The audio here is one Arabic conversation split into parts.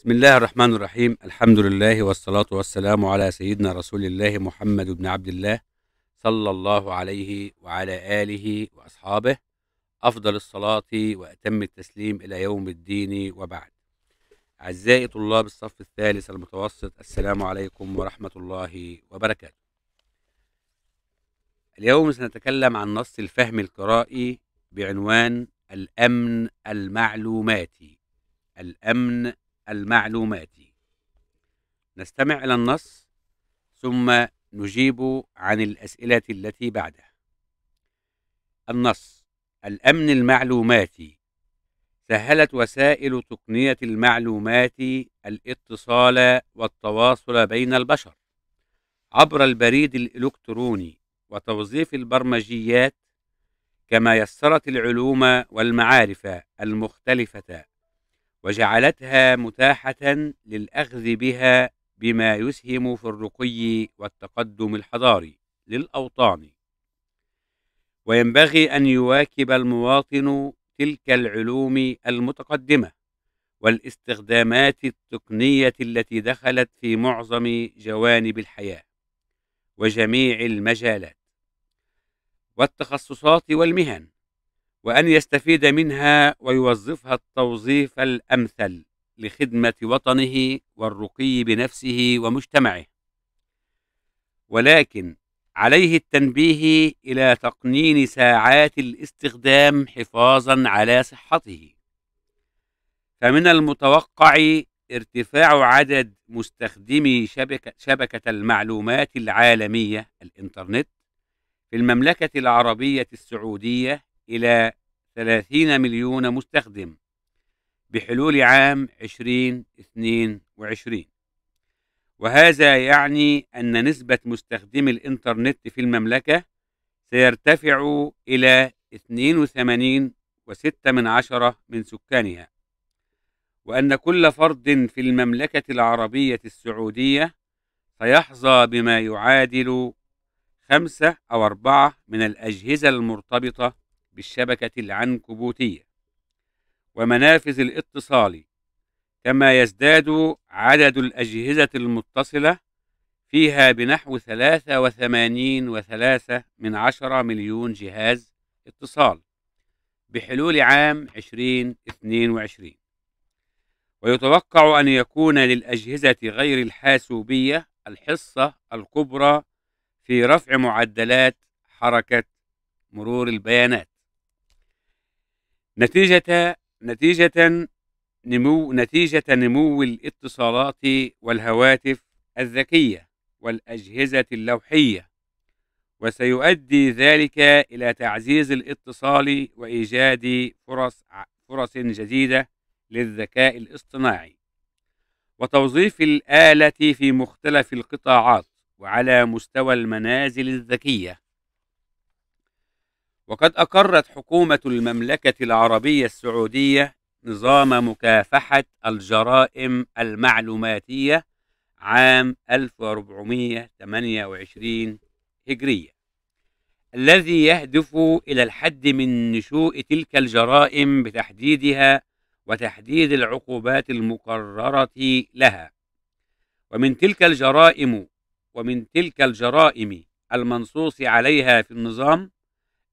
بسم الله الرحمن الرحيم الحمد لله والصلاة والسلام على سيدنا رسول الله محمد بن عبد الله صلى الله عليه وعلى آله وأصحابه أفضل الصلاة وأتم التسليم إلى يوم الدين وبعد أعزائي طلاب الصف الثالث المتوسط السلام عليكم ورحمة الله وبركاته اليوم سنتكلم عن نص الفهم القرائي بعنوان الأمن المعلوماتي الأمن المعلومات نستمع إلى النص ثم نجيب عن الأسئلة التي بعدها النص الأمن المعلوماتي سهلت وسائل تقنية المعلومات الاتصال والتواصل بين البشر عبر البريد الإلكتروني وتوظيف البرمجيات كما يسرت العلوم والمعارف المختلفة وجعلتها متاحة للأخذ بها بما يسهم في الرقي والتقدم الحضاري للأوطان وينبغي أن يواكب المواطن تلك العلوم المتقدمة والاستخدامات التقنية التي دخلت في معظم جوانب الحياة وجميع المجالات والتخصصات والمهن وأن يستفيد منها ويوظفها التوظيف الأمثل لخدمة وطنه والرقي بنفسه ومجتمعه ولكن عليه التنبيه إلى تقنين ساعات الاستخدام حفاظا على صحته فمن المتوقع ارتفاع عدد مستخدمي شبكة, شبكة المعلومات العالمية الإنترنت في المملكة العربية السعودية إلى 30 مليون مستخدم بحلول عام 2022 وهذا يعني أن نسبة مستخدمي الإنترنت في المملكة سيرتفع إلى 82.6 من عشرة من سكانها وأن كل فرد في المملكة العربية السعودية سيحظى بما يعادل خمسة أو أربعة من الأجهزة المرتبطة بالشبكة العنكبوتية ومنافذ الاتصال كما يزداد عدد الأجهزة المتصلة فيها بنحو 83 و من عشرة مليون جهاز اتصال بحلول عام 2022 ويتوقع أن يكون للأجهزة غير الحاسوبية الحصة الكبرى في رفع معدلات حركة مرور البيانات نتيجة نتيجة نمو نتيجة نمو الاتصالات والهواتف الذكية والأجهزة اللوحية وسيؤدي ذلك إلى تعزيز الاتصال وإيجاد فرص فرص جديدة للذكاء الاصطناعي وتوظيف الآلة في مختلف القطاعات وعلى مستوى المنازل الذكية وقد أقرت حكومة المملكة العربية السعودية نظام مكافحة الجرائم المعلوماتية عام 1428 هجرية الذي يهدف إلى الحد من نشوء تلك الجرائم بتحديدها وتحديد العقوبات المقررة لها ومن تلك الجرائم ومن تلك الجرائم المنصوص عليها في النظام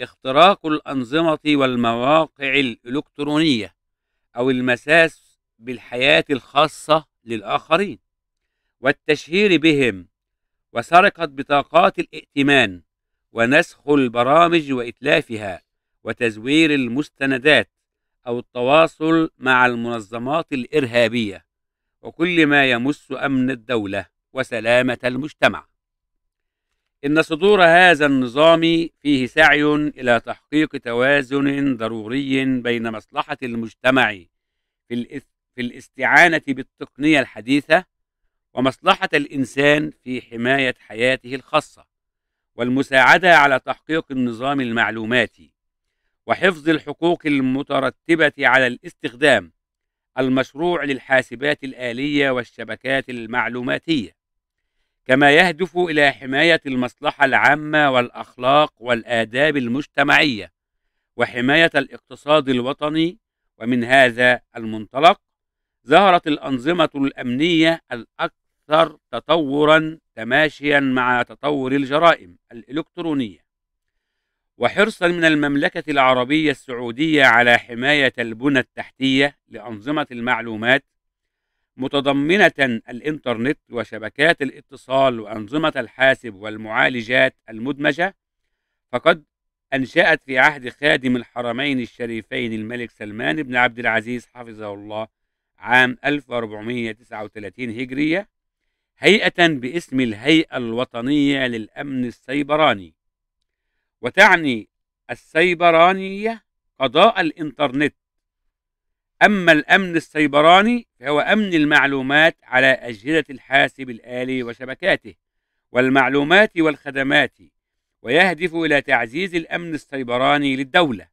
اختراق الأنظمة والمواقع الإلكترونية أو المساس بالحياة الخاصة للآخرين والتشهير بهم وسرقة بطاقات الائتمان ونسخ البرامج وإتلافها وتزوير المستندات أو التواصل مع المنظمات الإرهابية وكل ما يمس أمن الدولة وسلامة المجتمع إن صدور هذا النظام فيه سعي إلى تحقيق توازن ضروري بين مصلحة المجتمع في, الاستعانة بالتقنية الحديثة ومصلحة الإنسان في حماية حياته الخاصة والمساعدة على تحقيق النظام المعلوماتي وحفظ الحقوق المترتبة على الاستخدام المشروع للحاسبات الآلية والشبكات المعلوماتية كما يهدف إلى حماية المصلحة العامة والأخلاق والآداب المجتمعية وحماية الاقتصاد الوطني ومن هذا المنطلق ظهرت الأنظمة الأمنية الأكثر تطورا تماشيا مع تطور الجرائم الإلكترونية وحرصا من المملكة العربية السعودية على حماية البنى التحتية لأنظمة المعلومات متضمنة الإنترنت وشبكات الاتصال وأنظمة الحاسب والمعالجات المدمجة فقد أنشأت في عهد خادم الحرمين الشريفين الملك سلمان بن عبد العزيز حفظه الله عام 1439 هجرية هيئة باسم الهيئة الوطنية للأمن السيبراني وتعني السيبرانية قضاء الإنترنت أما الأمن السيبراني فهو أمن المعلومات على أجهزة الحاسب الآلي وشبكاته والمعلومات والخدمات ويهدف إلى تعزيز الأمن السيبراني للدولة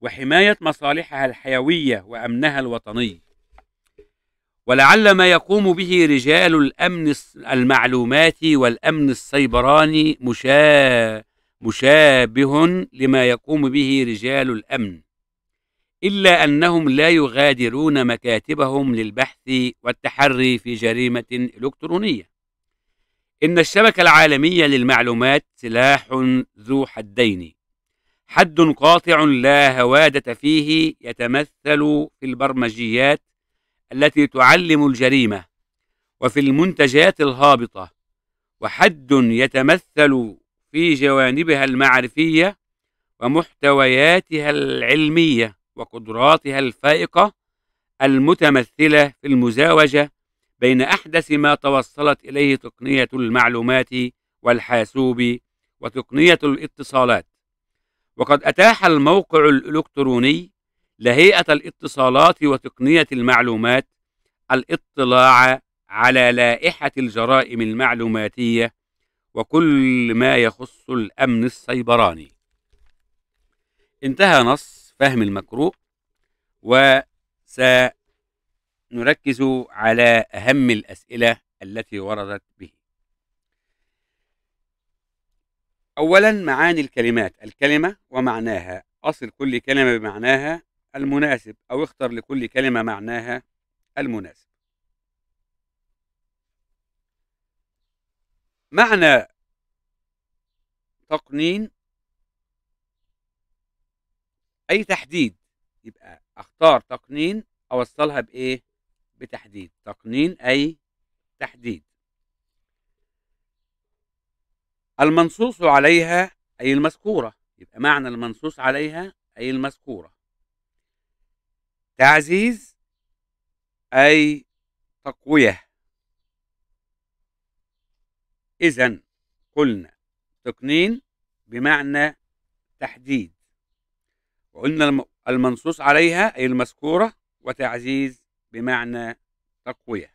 وحماية مصالحها الحيوية وأمنها الوطني ولعل ما يقوم به رجال الأمن المعلومات والأمن السيبراني مشابه لما يقوم به رجال الأمن إلا أنهم لا يغادرون مكاتبهم للبحث والتحري في جريمة إلكترونية إن الشبكة العالمية للمعلومات سلاح ذو حدين حد قاطع لا هوادة فيه يتمثل في البرمجيات التي تعلم الجريمة وفي المنتجات الهابطة وحد يتمثل في جوانبها المعرفية ومحتوياتها العلميه وقدراتها الفائقة المتمثلة في المزاوجة بين أحدث ما توصلت إليه تقنية المعلومات والحاسوب وتقنية الاتصالات وقد أتاح الموقع الإلكتروني لهيئة الاتصالات وتقنية المعلومات الاطلاع على لائحة الجرائم المعلوماتية وكل ما يخص الأمن السيبراني انتهى نص فهم المكروه وسنركز على أهم الأسئلة التي وردت به أولا معاني الكلمات الكلمة ومعناها أصل كل كلمة بمعناها المناسب أو اختر لكل كلمة معناها المناسب معنى تقنين اي تحديد يبقى اختار تقنين اوصلها بايه بتحديد تقنين اي تحديد المنصوص عليها اي المذكوره يبقى معنى المنصوص عليها اي المذكوره تعزيز اي تقويه اذا قلنا تقنين بمعنى تحديد وقلنا المنصوص عليها أي المذكورة وتعزيز بمعنى تقوية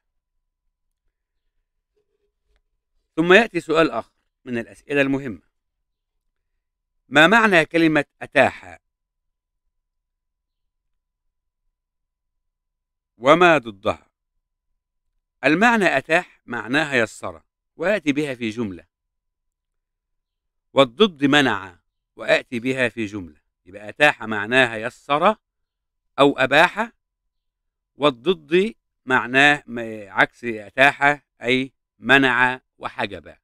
ثم يأتي سؤال آخر من الأسئلة المهمة ما معنى كلمة أتاح وما ضدها المعنى أتاح معناها يسر ويأتي بها في جملة والضد منع وأتي بها في جملة يبقى أتاح معناها يسر أو أباح والضد معناه عكس أتاح أي منع وحجب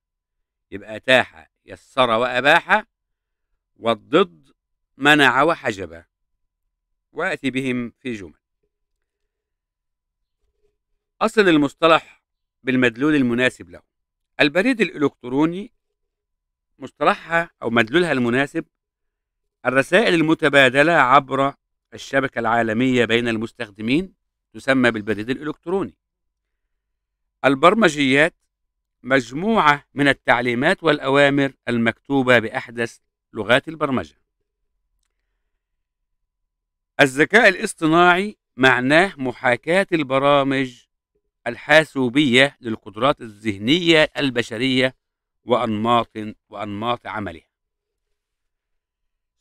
يبقى أتاح يسر وأباح والضد منع وحجب وأتي بهم في جمل أصل المصطلح بالمدلول المناسب له البريد الإلكتروني مصطلحها أو مدلولها المناسب الرسائل المتبادلة عبر الشبكة العالمية بين المستخدمين تسمى بالبريد الإلكتروني البرمجيات مجموعة من التعليمات والأوامر المكتوبة بأحدث لغات البرمجة الذكاء الاصطناعي معناه محاكاة البرامج الحاسوبية للقدرات الذهنية البشرية وأنماط وأنماط عملها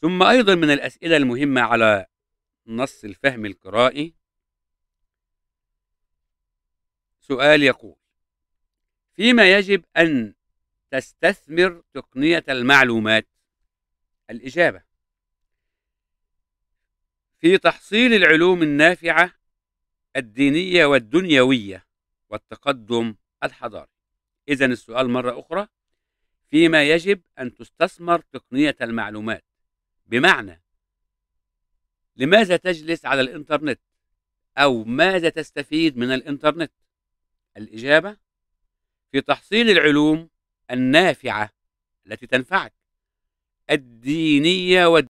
ثم أيضا من الأسئلة المهمة على نص الفهم القرائي سؤال يقول فيما يجب أن تستثمر تقنية المعلومات الإجابة في تحصيل العلوم النافعة الدينية والدنيوية والتقدم الحضاري إذا السؤال مرة أخرى فيما يجب أن تستثمر تقنية المعلومات بمعنى لماذا تجلس على الإنترنت أو ماذا تستفيد من الإنترنت الإجابة في تحصيل العلوم النافعة التي تنفعك الدينية والدينية